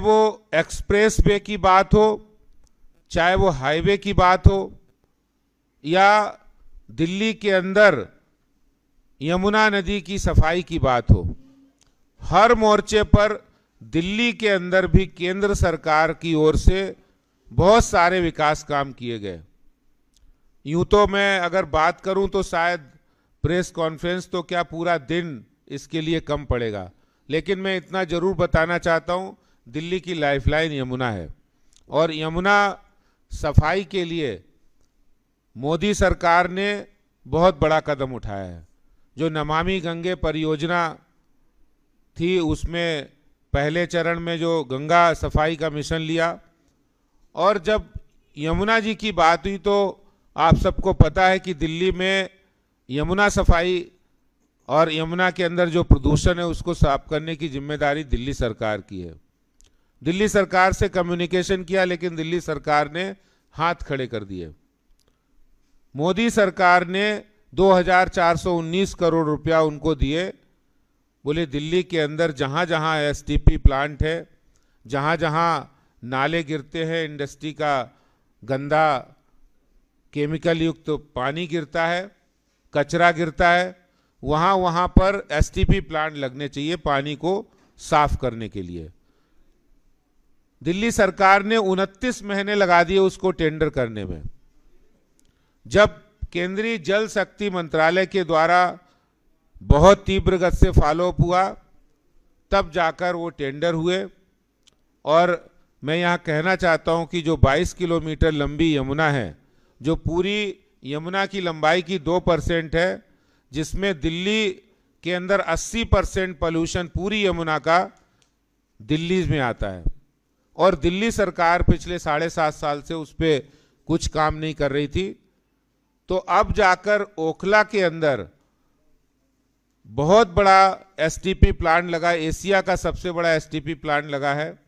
वो express way की बात हो चाहे वो हाईवे की बात हो या दिल्ली के अंदर यमुना नदी की सफाई की बात हो हर मोर्चे पर दिल्ली के अंदर भी केंद्र सरकार की ओर से बहुत सारे विकास काम किए गए यूं तो मैं अगर बात करूं तो शायद प्रेस कॉन्फ्रेंस तो क्या पूरा दिन इसके लिए कम पड़ेगा लेकिन मैं इतना ज़रूर बताना चाहता हूं दिल्ली की लाइफलाइन यमुना है और यमुना सफाई के लिए मोदी सरकार ने बहुत बड़ा कदम उठाया है जो नमामि गंगे परियोजना थी उसमें पहले चरण में जो गंगा सफाई का मिशन लिया और जब यमुना जी की बात हुई तो आप सबको पता है कि दिल्ली में यमुना सफाई और यमुना के अंदर जो प्रदूषण है उसको साफ करने की जिम्मेदारी दिल्ली सरकार की है दिल्ली सरकार से कम्युनिकेशन किया लेकिन दिल्ली सरकार ने हाथ खड़े कर दिए मोदी सरकार ने 2419 करोड़ रुपया उनको दिए बोले दिल्ली के अंदर जहाँ जहाँ एसटीपी प्लांट है जहाँ जहाँ नाले गिरते हैं इंडस्ट्री का गंदा केमिकल युक्त तो पानी गिरता है कचरा गिरता है वहाँ वहाँ पर एसटीपी प्लांट लगने चाहिए पानी को साफ़ करने के लिए दिल्ली सरकार ने 29 महीने लगा दिए उसको टेंडर करने में जब केंद्रीय जल शक्ति मंत्रालय के द्वारा बहुत तीव्र गत से फॉलोअप हुआ तब जाकर वो टेंडर हुए और मैं यहाँ कहना चाहता हूँ कि जो 22 किलोमीटर लंबी यमुना है जो पूरी यमुना की लंबाई की दो परसेंट है जिसमें दिल्ली के अंदर 80 परसेंट पॉल्यूशन पूरी यमुना का दिल्ली में आता है और दिल्ली सरकार पिछले साढ़े सात साल से उस पर कुछ काम नहीं कर रही थी तो अब जाकर ओखला के अंदर बहुत बड़ा एसटीपी प्लांट लगा एशिया का सबसे बड़ा एसटीपी प्लांट लगा है